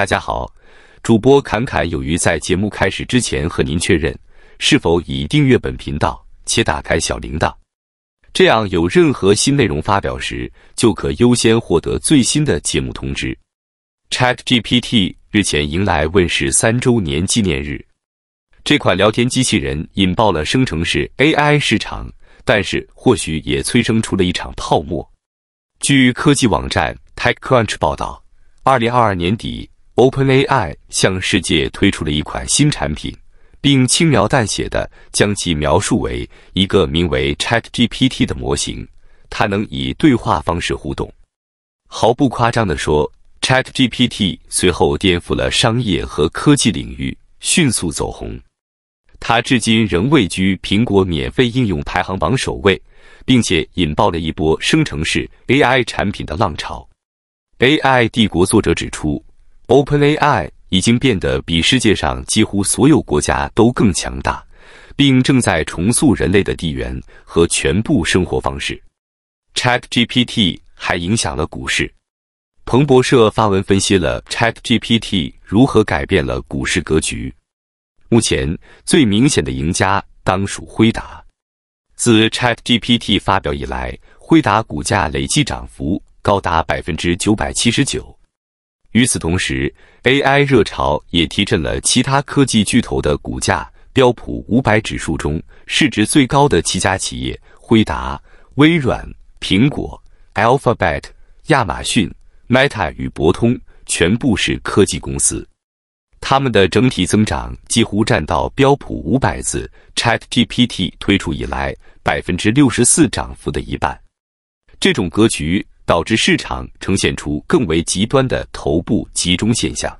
大家好，主播侃侃有余在节目开始之前和您确认，是否已订阅本频道且打开小铃铛？这样有任何新内容发表时，就可优先获得最新的节目通知。Chat GPT 日前迎来问世三周年纪念日，这款聊天机器人引爆了生成式 AI 市场，但是或许也催生出了一场泡沫。据科技网站 TechCrunch 报道，二零二二年底。OpenAI 向世界推出了一款新产品，并轻描淡写地将其描述为一个名为 ChatGPT 的模型，它能以对话方式互动。毫不夸张地说，ChatGPT 随后颠覆了商业和科技领域，迅速走红。它至今仍位居苹果免费应用排行榜首位，并且引爆了一波生成式 AI 产品的浪潮。AI 帝国作者指出。OpenAI 已经变得比世界上几乎所有国家都更强大，并正在重塑人类的地缘和全部生活方式。ChatGPT 还影响了股市。彭博社发文分析了 ChatGPT 如何改变了股市格局。目前最明显的赢家当属辉达。自 ChatGPT 发表以来，辉达股价累计涨幅高达百分之九百七十九。与此同时，AI 热潮也提振了其他科技巨头的股价。标普五百指数中市值最高的七家企业——辉达、微软、苹果、Alphabet、亚马逊、Meta 与博通，全部是科技公司。他们的整体增长几乎占到标普五百自 ChatGPT 推出以来百分之六十四涨幅的一半。这种格局。导致市场呈现出更为极端的头部集中现象。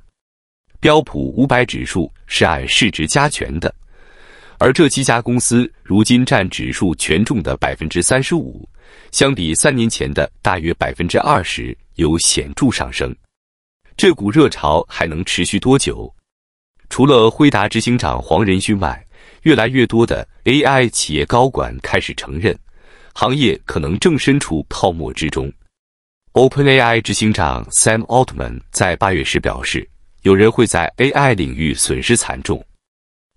标普五百指数是按市值加权的，而这七家公司如今占指数权重的百分之三十五，相比三年前的大约百分之二十有显著上升。这股热潮还能持续多久？除了辉达执行长黄仁勋外，越来越多的 AI 企业高管开始承认，行业可能正身处泡沫之中。OpenAI 执行长 Sam Altman 在八月时表示，有人会在 AI 领域损失惨重。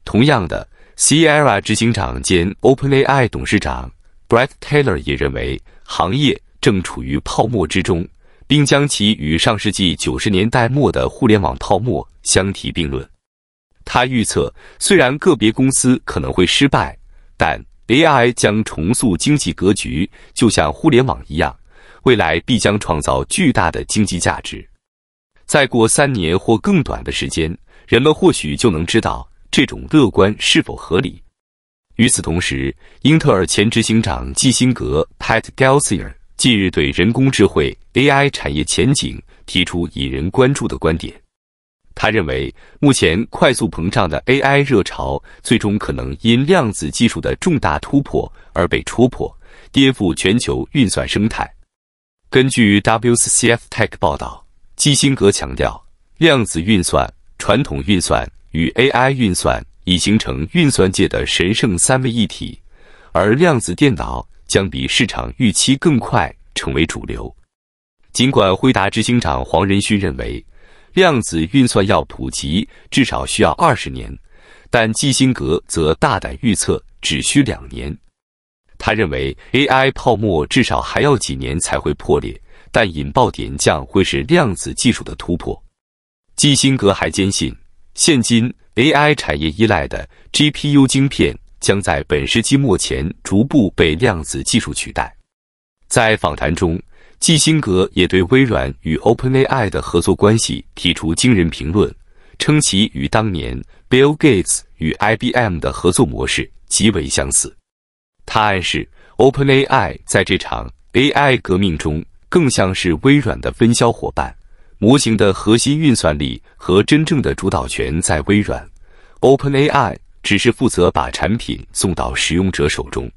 同样的 c e r a 执行长兼 OpenAI 董事长 Brad Taylor 也认为，行业正处于泡沫之中，并将其与上世纪九十年代末的互联网泡沫相提并论。他预测，虽然个别公司可能会失败，但 AI 将重塑经济格局，就像互联网一样。未来必将创造巨大的经济价值。再过三年或更短的时间，人们或许就能知道这种乐观是否合理。与此同时，英特尔前执行长基辛格 （Pat Gelsier） 近日对人工智能 （AI） 产业前景提出引人关注的观点。他认为，目前快速膨胀的 AI 热潮最终可能因量子技术的重大突破而被戳破，颠覆全球运算生态。根据 WCF Tech 报道，基辛格强调，量子运算、传统运算与 AI 运算已形成运算界的神圣三位一体，而量子电脑将比市场预期更快成为主流。尽管辉达执行长黄仁勋认为量子运算要普及至少需要二十年，但基辛格则大胆预测只需两年。他认为，AI 泡沫至少还要几年才会破裂，但引爆点将会是量子技术的突破。基辛格还坚信，现今 AI 产业依赖的 GPU 晶片将在本世纪末前逐步被量子技术取代。在访谈中，基辛格也对微软与 OpenAI 的合作关系提出惊人评论，称其与当年 Bill Gates 与 IBM 的合作模式极为相似。他暗示，OpenAI 在这场 AI 革命中更像是微软的分销伙伴，模型的核心运算力和真正的主导权在微软，OpenAI 只是负责把产品送到使用者手中。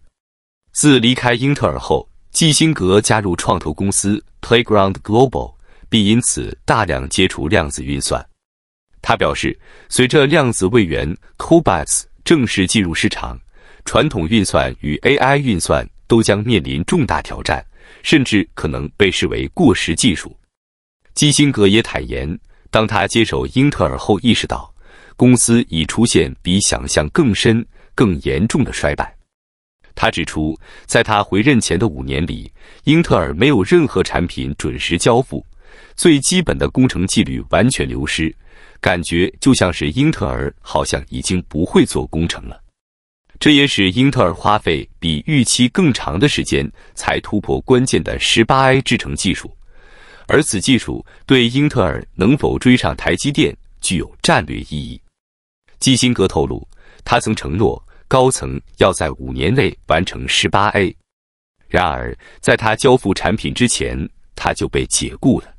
自离开英特尔后，基辛格加入创投公司 Playground Global，并因此大量接触量子运算。他表示，随着量子位元 c o b a t s 正式进入市场。传统运算与 AI 运算都将面临重大挑战，甚至可能被视为过时技术。基辛格也坦言，当他接手英特尔后，意识到公司已出现比想象更深、更严重的衰败。他指出，在他回任前的五年里，英特尔没有任何产品准时交付，最基本的工程纪律完全流失，感觉就像是英特尔好像已经不会做工程了。这也使英特尔花费比预期更长的时间才突破关键的 18A 制程技术，而此技术对英特尔能否追上台积电具有战略意义。基辛格透露，他曾承诺高层要在五年内完成 18A，然而在他交付产品之前，他就被解雇了。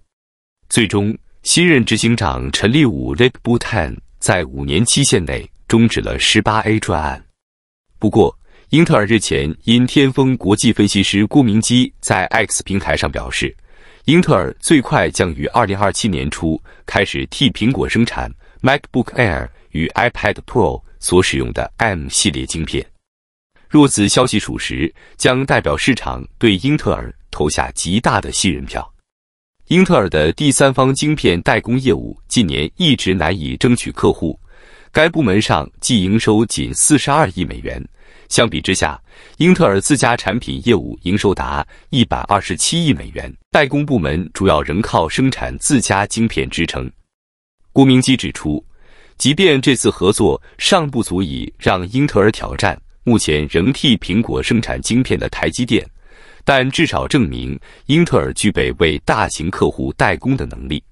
最终，新任执行长陈立武 （Rick Butten） 在五年期限内终止了 18A 专案。不过，英特尔日前因天风国际分析师郭明基在 X 平台上表示，英特尔最快将于二零二七年初开始替苹果生产 MacBook Air 与 iPad Pro 所使用的 M 系列晶片。若此消息属实，将代表市场对英特尔投下极大的信任票。英特尔的第三方晶片代工业务近年一直难以争取客户。该部门上季营收仅四十二亿美元，相比之下，英特尔自家产品业务营收达一百二十七亿美元。代工部门主要仍靠生产自家晶片支撑。郭明基指出，即便这次合作尚不足以让英特尔挑战目前仍替苹果生产晶片的台积电，但至少证明英特尔具备为大型客户代工的能力。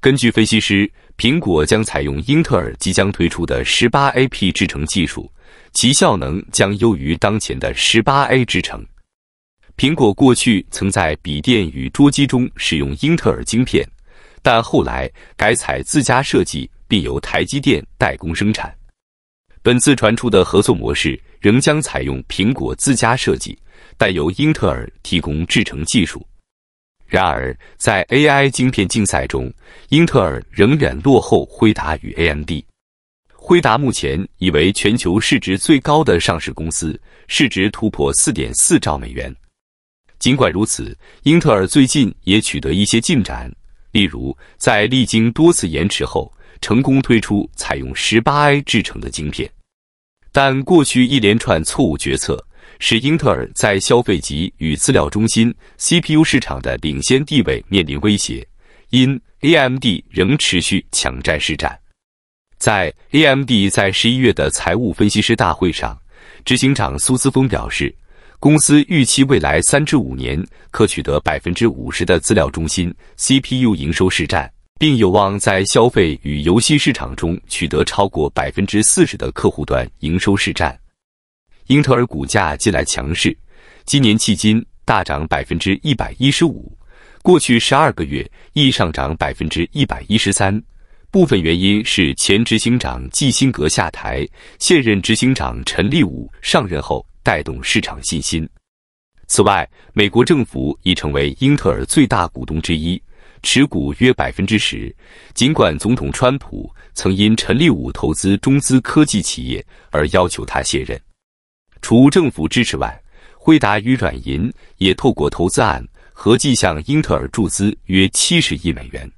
根据分析师。苹果将采用英特尔即将推出的十八 A P 制程技术，其效能将优于当前的十八 A 制程。苹果过去曾在笔电与桌机中使用英特尔晶片，但后来改采自家设计，并由台积电代工生产。本次传出的合作模式仍将采用苹果自家设计，但由英特尔提供制程技术。然而，在 AI 晶片竞赛中，英特尔仍然落后。辉达与 AMD。辉达目前已为全球市值最高的上市公司，市值突破4.4兆美元。尽管如此，英特尔最近也取得一些进展，例如在历经多次延迟后，成功推出采用 18A 制成的晶片。但过去一连串错误决策。使英特尔在消费级与资料中心 CPU 市场的领先地位面临威胁，因 AMD 仍持续抢占市占。在 AMD 在十一月的财务分析师大会上，执行长苏姿峰表示，公司预期未来三至五年可取得百分之五十的资料中心 CPU 营收市占，并有望在消费与游戏市场中取得超过百分之四十的客户端营收市占。英特尔股价近来强势，今年迄今大涨百分之一百一十五，过去十二个月亦上涨百分之一百一十三。部分原因是前执行长基辛格下台，现任执行长陈立武上任后带动市场信心。此外，美国政府已成为英特尔最大股东之一，持股约百分之十。尽管总统川普曾因陈立武投资中资科技企业而要求他卸任。除政府支持外，辉达与软银也透过投资案合计向英特尔注资约七十亿美元。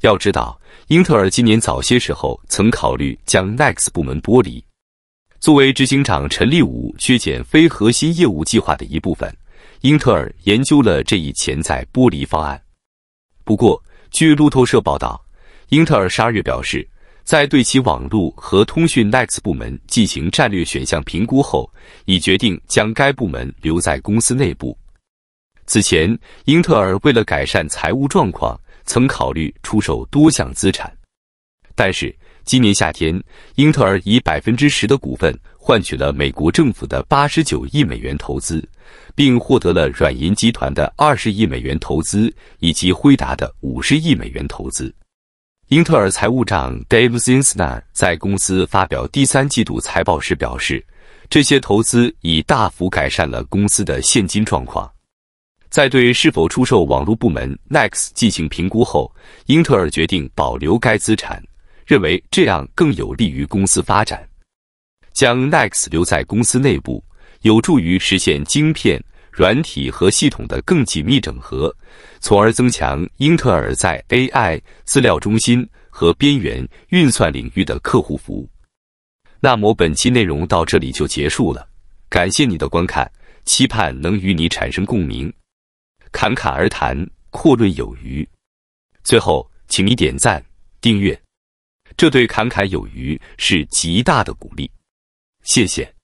要知道，英特尔今年早些时候曾考虑将 Nex 部门剥离，作为执行长陈立武削减非核心业务计划的一部分。英特尔研究了这一潜在剥离方案。不过，据路透社报道，英特尔十二月表示。在对其网络和通讯 Next 部门进行战略选项评估后，已决定将该部门留在公司内部。此前，英特尔为了改善财务状况，曾考虑出售多项资产，但是今年夏天，英特尔以百分之十的股份换取了美国政府的八十九亿美元投资，并获得了软银集团的二十亿美元投资以及辉达的五十亿美元投资。英特尔财务长 Dave Zinsner 在公司发表第三季度财报时表示，这些投资已大幅改善了公司的现金状况。在对是否出售网络部门 Next 进行评估后，英特尔决定保留该资产，认为这样更有利于公司发展。将 Next 留在公司内部，有助于实现晶片。软体和系统的更紧密整合，从而增强英特尔在 AI 资料中心和边缘运算领域的客户服务。那么本期内容到这里就结束了，感谢你的观看，期盼能与你产生共鸣。侃侃而谈，阔论有余。最后，请你点赞、订阅，这对侃侃有余是极大的鼓励。谢谢。